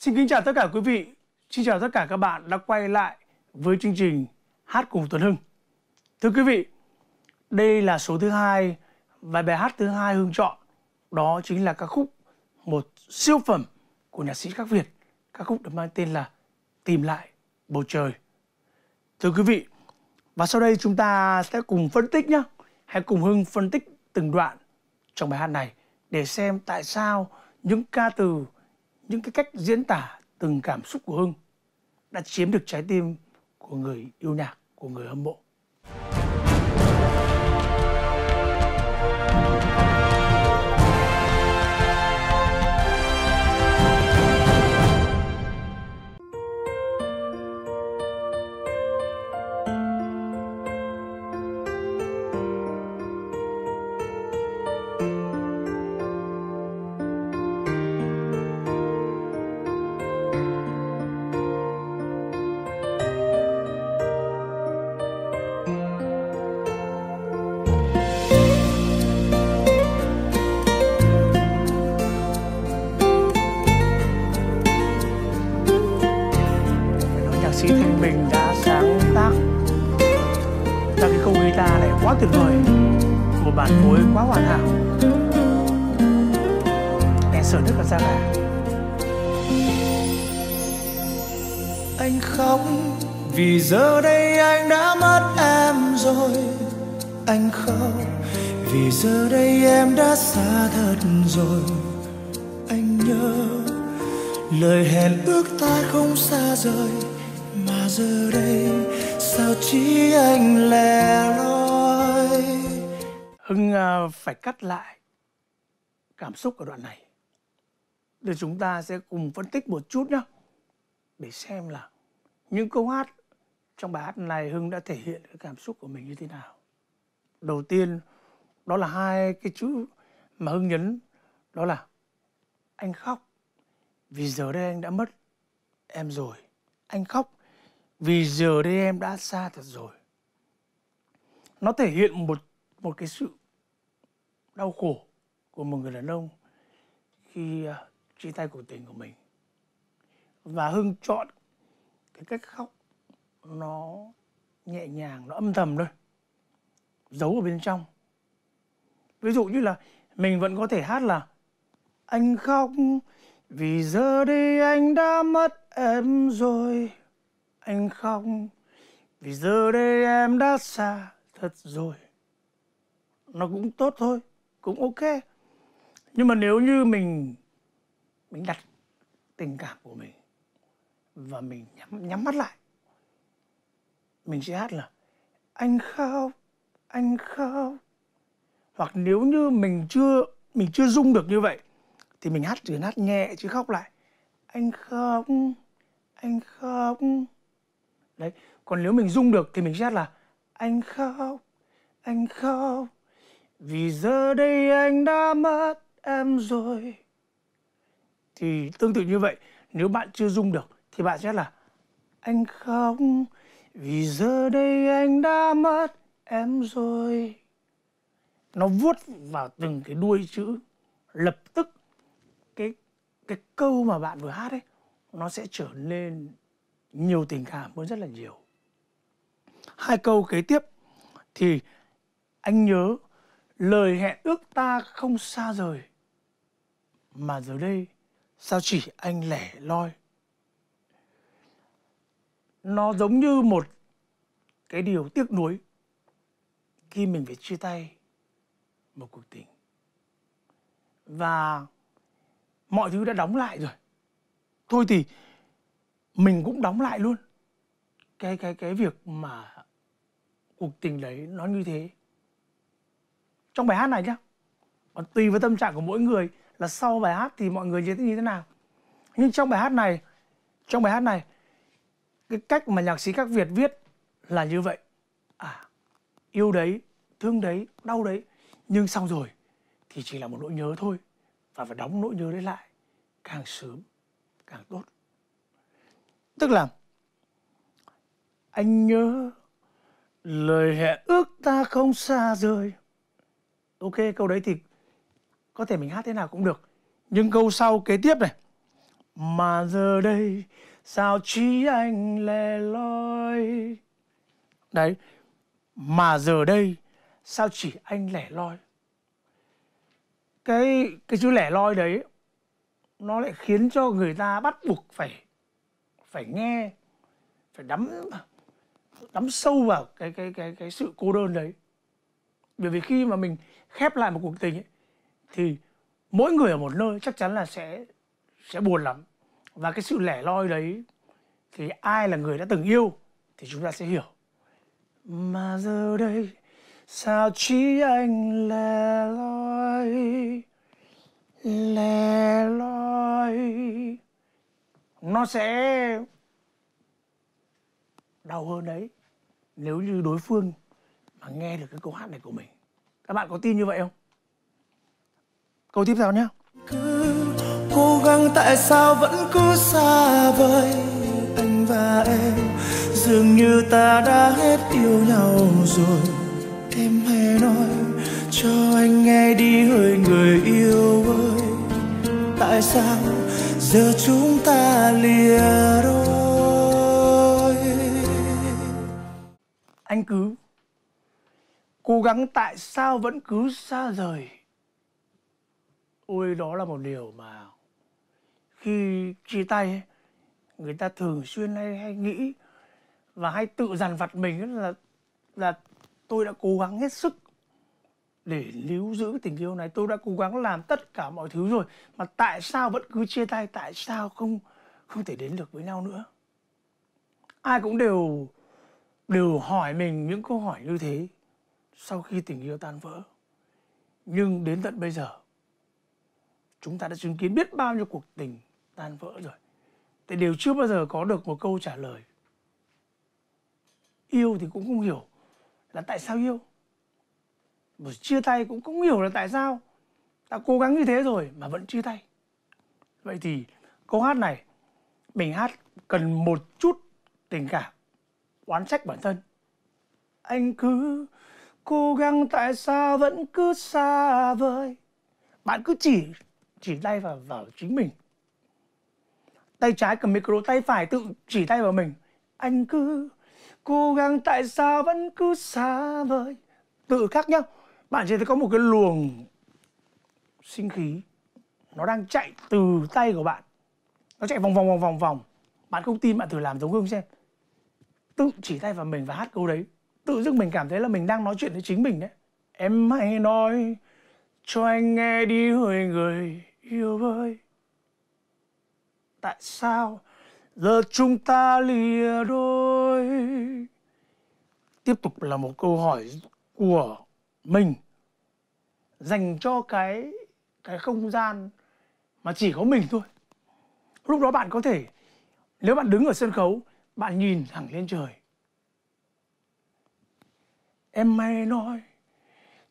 Xin kính chào tất cả quý vị, xin chào tất cả các bạn đã quay lại với chương trình Hát cùng Tuấn Hưng. Thưa quý vị, đây là số thứ hai và bài hát thứ hai Hưng chọn đó chính là ca khúc một siêu phẩm của nhạc sĩ các Việt. Ca khúc được mang tên là Tìm lại bầu trời. Thưa quý vị, và sau đây chúng ta sẽ cùng phân tích nhé. Hãy cùng Hưng phân tích từng đoạn trong bài hát này để xem tại sao những ca từ những cái cách diễn tả từng cảm xúc của Hưng đã chiếm được trái tim của người yêu nhạc, của người hâm mộ. sở thích là sao ạ anh khóc vì giờ đây anh đã mất em rồi anh khóc vì giờ đây em đã xa thật rồi anh nhớ lời hẹn ước ta không xa rời mà giờ đây sao chỉ anh lẻ loi hưng uh, phải cắt lại cảm xúc ở đoạn này để chúng ta sẽ cùng phân tích một chút nhé để xem là những câu hát trong bài hát này Hưng đã thể hiện cái cảm xúc của mình như thế nào. Đầu tiên đó là hai cái chữ mà Hưng nhấn đó là anh khóc vì giờ đây anh đã mất em rồi. Anh khóc vì giờ đây em đã xa thật rồi. Nó thể hiện một một cái sự đau khổ của một người đàn ông khi à, chia tay cuộc tình của mình và hưng chọn cái cách khóc nó nhẹ nhàng nó âm thầm thôi giấu ở bên trong ví dụ như là mình vẫn có thể hát là anh khóc vì giờ đây anh đã mất em rồi anh khóc vì giờ đây em đã xa thật rồi nó cũng tốt thôi cũng ok nhưng mà nếu như mình mình đặt tình cảm của mình và mình nhắm, nhắm mắt lại mình sẽ hát là anh khóc anh khóc hoặc nếu như mình chưa mình chưa rung được như vậy thì mình hát chỉ hát nhẹ chứ khóc lại anh khóc anh khóc đấy còn nếu mình rung được thì mình sẽ hát là anh khóc anh khóc vì giờ đây anh đã mất em rồi thì tương tự như vậy nếu bạn chưa rung được thì bạn sẽ là anh không vì giờ đây anh đã mất em rồi nó vuốt vào từng cái đuôi chữ lập tức cái cái câu mà bạn vừa hát ấy nó sẽ trở nên nhiều tình cảm hơn rất là nhiều hai câu kế tiếp thì anh nhớ lời hẹn ước ta không xa rời mà giờ đây sao chỉ anh lẻ loi nó giống như một cái điều tiếc nuối khi mình phải chia tay một cuộc tình và mọi thứ đã đóng lại rồi thôi thì mình cũng đóng lại luôn cái cái cái việc mà cuộc tình đấy nó như thế trong bài hát này nhá còn tùy vào tâm trạng của mỗi người là sau bài hát thì mọi người như thế như thế nào nhưng trong bài hát này trong bài hát này cái cách mà nhạc sĩ các Việt viết là như vậy à yêu đấy thương đấy đau đấy nhưng xong rồi thì chỉ là một nỗi nhớ thôi và phải đóng nỗi nhớ đấy lại càng sớm càng tốt tức là anh nhớ lời hẹn ước ta không xa rời ok câu đấy thì có thể mình hát thế nào cũng được nhưng câu sau kế tiếp này mà giờ đây sao trí anh lẻ loi đấy mà giờ đây sao chỉ anh lẻ loi cái cái chữ lẻ loi đấy nó lại khiến cho người ta bắt buộc phải phải nghe phải đắm đắm sâu vào cái cái cái cái sự cô đơn đấy bởi vì khi mà mình khép lại một cuộc tình ấy thì mỗi người ở một nơi chắc chắn là sẽ sẽ buồn lắm và cái sự lẻ loi đấy thì ai là người đã từng yêu thì chúng ta sẽ hiểu mà giờ đây sao chỉ anh lẻ loi lẻ loi nó sẽ đau hơn đấy nếu như đối phương mà nghe được cái câu hát này của mình các bạn có tin như vậy không câu tiếp theo nhé cứ cố gắng tại sao vẫn cứ xa vời anh và em dường như ta đã hết yêu nhau rồi em hãy nói cho anh nghe đi hỡi người yêu ơi tại sao giờ chúng ta lìa đôi anh cứ cố gắng tại sao vẫn cứ xa rời ôi đó là một điều mà khi chia tay ấy, người ta thường xuyên hay, hay nghĩ và hay tự dằn vặt mình là là tôi đã cố gắng hết sức để níu giữ tình yêu này tôi đã cố gắng làm tất cả mọi thứ rồi mà tại sao vẫn cứ chia tay tại sao không không thể đến được với nhau nữa ai cũng đều đều hỏi mình những câu hỏi như thế sau khi tình yêu tan vỡ nhưng đến tận bây giờ chúng ta đã chứng kiến biết bao nhiêu cuộc tình tan vỡ rồi thì đều chưa bao giờ có được một câu trả lời yêu thì cũng không hiểu là tại sao yêu rồi chia tay cũng không hiểu là tại sao ta cố gắng như thế rồi mà vẫn chia tay vậy thì câu hát này mình hát cần một chút tình cảm oán trách bản thân anh cứ cố gắng tại sao vẫn cứ xa vời bạn cứ chỉ chỉ tay vào vào chính mình tay trái cầm micro tay phải tự chỉ tay vào mình anh cứ cố gắng tại sao vẫn cứ xa vời tự khắc nhá bạn chỉ thấy có một cái luồng sinh khí nó đang chạy từ tay của bạn nó chạy vòng vòng vòng vòng vòng bạn không tin bạn thử làm giống hương xem tự chỉ tay vào mình và hát câu đấy tự dưng mình cảm thấy là mình đang nói chuyện với chính mình đấy em hãy nói cho anh nghe đi hơi người yêu ơi tại sao giờ chúng ta lìa đôi tiếp tục là một câu hỏi của mình dành cho cái cái không gian mà chỉ có mình thôi lúc đó bạn có thể nếu bạn đứng ở sân khấu bạn nhìn thẳng lên trời em may nói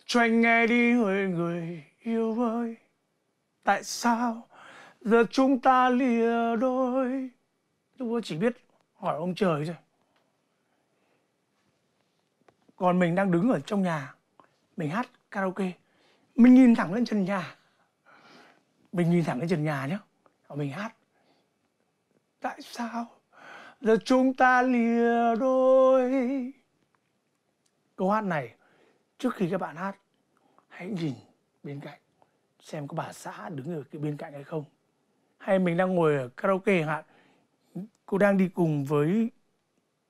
cho anh nghe đi người người yêu ơi tại sao giờ chúng ta lìa đôi tôi chỉ biết hỏi ông trời thôi còn mình đang đứng ở trong nhà mình hát karaoke mình nhìn thẳng lên trần nhà mình nhìn thẳng lên trần nhà nhé và mình hát tại sao giờ chúng ta lìa đôi câu hát này trước khi các bạn hát hãy nhìn bên cạnh xem có bà xã đứng ở bên cạnh hay không hay mình đang ngồi ở karaoke hả, cô đang đi cùng với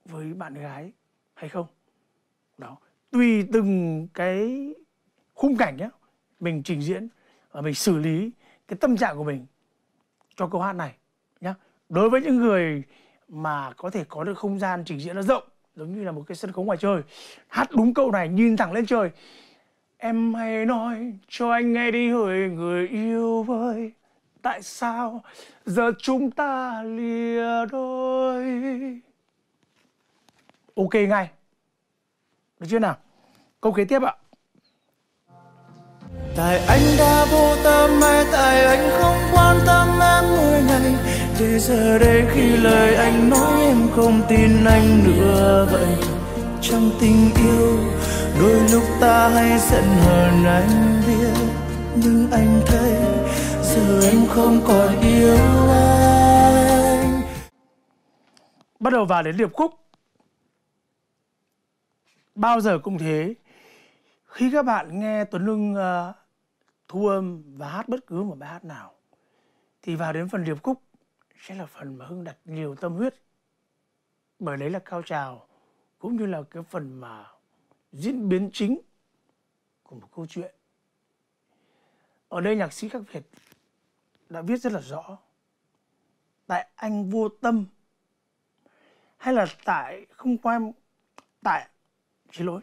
với bạn gái hay không đó tùy từng cái khung cảnh nhé mình trình diễn và mình xử lý cái tâm trạng của mình cho câu hát này nhé đối với những người mà có thể có được không gian trình diễn nó rộng giống như là một cái sân khấu ngoài trời hát đúng câu này nhìn thẳng lên trời Em hãy nói cho anh nghe đi hỡi người yêu ơi Tại sao giờ chúng ta lìa đôi Ok ngay Được chưa nào Câu kế tiếp ạ Tại anh đã vô tâm mai, tại anh không quan tâm em người này Thì giờ đây khi lời anh nói em không tin anh nữa vậy Trong tình yêu đôi lúc ta hay giận hờn anh biết nhưng anh thấy giờ em không còn yêu anh bắt đầu vào đến điệp khúc bao giờ cũng thế khi các bạn nghe tuấn lương uh, thu âm và hát bất cứ một bài hát nào thì vào đến phần điệp khúc sẽ là phần mà hưng đặt nhiều tâm huyết bởi đấy là cao trào cũng như là cái phần mà diễn biến chính của một câu chuyện ở đây nhạc sĩ khắc việt đã viết rất là rõ tại anh vô tâm hay là tại không quan tại xin lỗi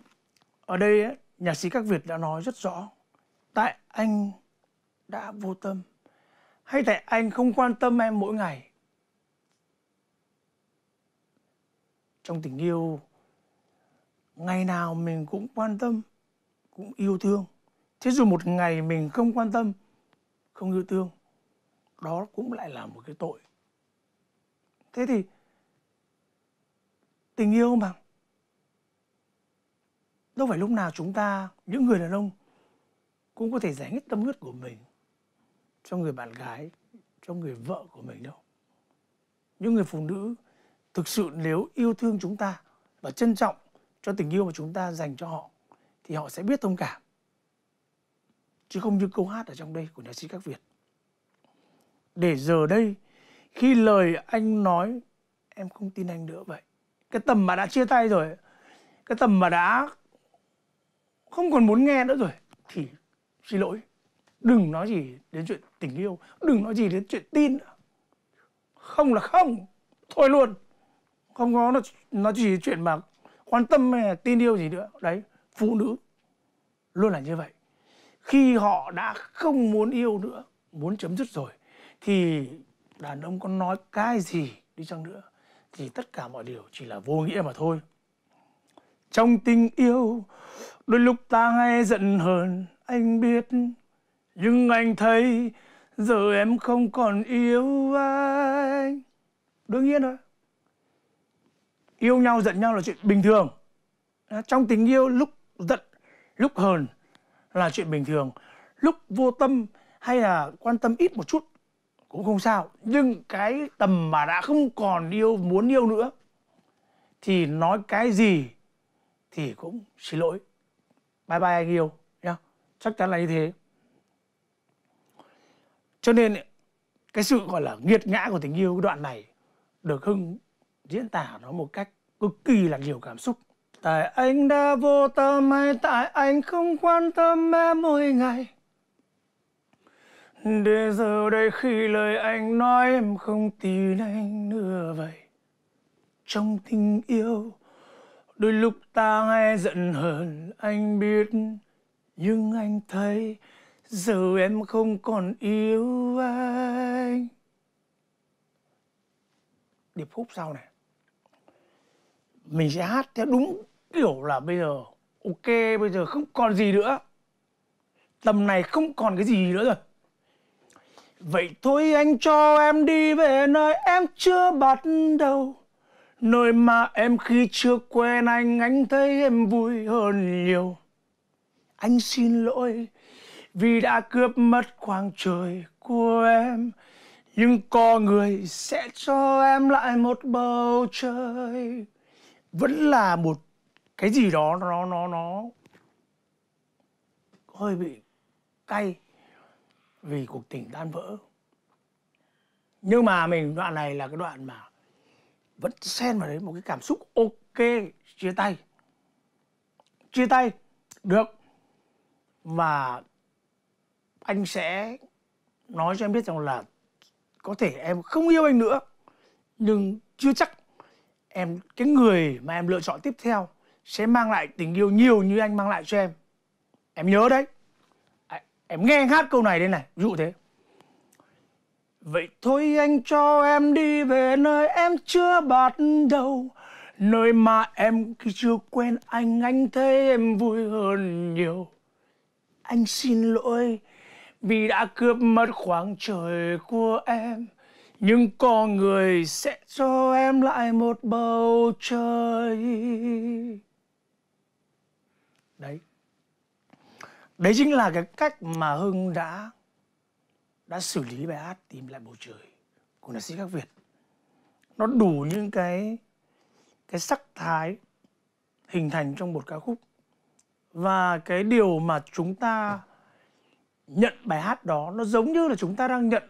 ở đây ấy, nhạc sĩ các việt đã nói rất rõ tại anh đã vô tâm hay tại anh không quan tâm em mỗi ngày trong tình yêu ngày nào mình cũng quan tâm cũng yêu thương thế dù một ngày mình không quan tâm không yêu thương đó cũng lại là một cái tội thế thì tình yêu mà đâu phải lúc nào chúng ta những người đàn ông cũng có thể giải hết tâm huyết của mình cho người bạn gái cho người vợ của mình đâu những người phụ nữ thực sự nếu yêu thương chúng ta và trân trọng cho tình yêu mà chúng ta dành cho họ thì họ sẽ biết thông cảm chứ không như câu hát ở trong đây của nhạc sĩ các Việt để giờ đây khi lời anh nói em không tin anh nữa vậy cái tầm mà đã chia tay rồi cái tầm mà đã không còn muốn nghe nữa rồi thì xin lỗi đừng nói gì đến chuyện tình yêu đừng nói gì đến chuyện tin không là không thôi luôn không có nó nó chỉ chuyện mà quan tâm hay ờ, là tin yêu gì nữa đấy phụ nữ luôn là như vậy khi họ đã không muốn yêu nữa muốn chấm dứt rồi thì đàn ông có nói cái gì đi chăng nữa thì tất cả mọi điều chỉ là vô nghĩa mà thôi trong tình yêu đôi lúc ta hay giận hờn anh biết nhưng anh thấy giờ em không còn yêu anh đương nhiên rồi yêu nhau giận nhau là chuyện bình thường trong tình yêu lúc giận lúc hờn là chuyện bình thường lúc vô tâm hay là quan tâm ít một chút cũng không sao nhưng cái tầm mà đã không còn yêu muốn yêu nữa thì nói cái gì thì cũng xin lỗi bye bye anh yêu nhá chắc chắn là như thế cho nên cái sự gọi là nghiệt ngã của tình yêu đoạn này được hưng diễn tả nó một cách cực kỳ là nhiều cảm xúc tại anh đã vô tâm hay tại anh không quan tâm em mỗi ngày để giờ đây khi lời anh nói em không tin anh nữa vậy Trong tình yêu Đôi lúc ta hay giận hờn anh biết Nhưng anh thấy Giờ em không còn yêu anh Điệp khúc sau này mình sẽ hát theo đúng kiểu là bây giờ ok bây giờ không còn gì nữa tầm này không còn cái gì nữa rồi vậy thôi anh cho em đi về nơi em chưa bắt đầu nơi mà em khi chưa quen anh anh thấy em vui hơn nhiều anh xin lỗi vì đã cướp mất khoảng trời của em nhưng có người sẽ cho em lại một bầu trời vẫn là một cái gì đó nó nó nó hơi bị cay vì cuộc tình tan vỡ nhưng mà mình đoạn này là cái đoạn mà vẫn xen vào đấy một cái cảm xúc ok chia tay chia tay được mà anh sẽ nói cho em biết rằng là có thể em không yêu anh nữa nhưng chưa chắc em cái người mà em lựa chọn tiếp theo sẽ mang lại tình yêu nhiều như anh mang lại cho em em nhớ đấy à, em nghe anh hát câu này đây này ví dụ thế vậy thôi anh cho em đi về nơi em chưa bắt đầu nơi mà em khi chưa quen anh anh thấy em vui hơn nhiều anh xin lỗi vì đã cướp mất khoảng trời của em nhưng con người sẽ cho em lại một bầu trời đấy đấy chính là cái cách mà hưng đã đã xử lý bài hát tìm lại bầu trời của nhạc sĩ các việt nó đủ những cái cái sắc thái hình thành trong một ca khúc và cái điều mà chúng ta nhận bài hát đó nó giống như là chúng ta đang nhận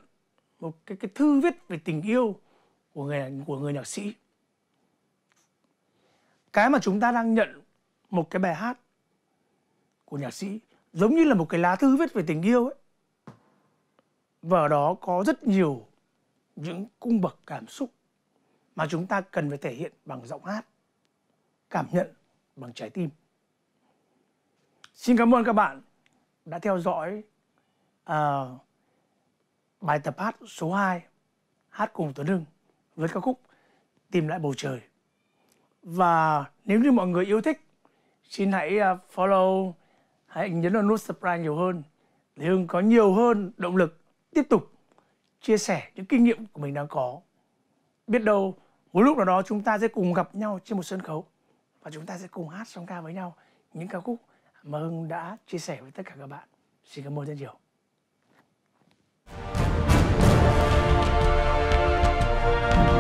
một cái cái thư viết về tình yêu của người của người nhạc sĩ cái mà chúng ta đang nhận một cái bài hát của nhạc sĩ giống như là một cái lá thư viết về tình yêu ấy và ở đó có rất nhiều những cung bậc cảm xúc mà chúng ta cần phải thể hiện bằng giọng hát cảm nhận bằng trái tim xin cảm ơn các bạn đã theo dõi uh, bài tập hát số 2 hát cùng Tuấn Hưng với ca khúc Tìm lại bầu trời. Và nếu như mọi người yêu thích, xin hãy à, follow, hãy nhấn vào nút subscribe nhiều hơn để Hưng có nhiều hơn động lực tiếp tục chia sẻ những kinh nghiệm của mình đang có. Biết đâu một lúc nào đó chúng ta sẽ cùng gặp nhau trên một sân khấu và chúng ta sẽ cùng hát song ca với nhau những ca khúc mà Hưng đã chia sẻ với tất cả các bạn. Xin cảm ơn rất nhiều. Thank you.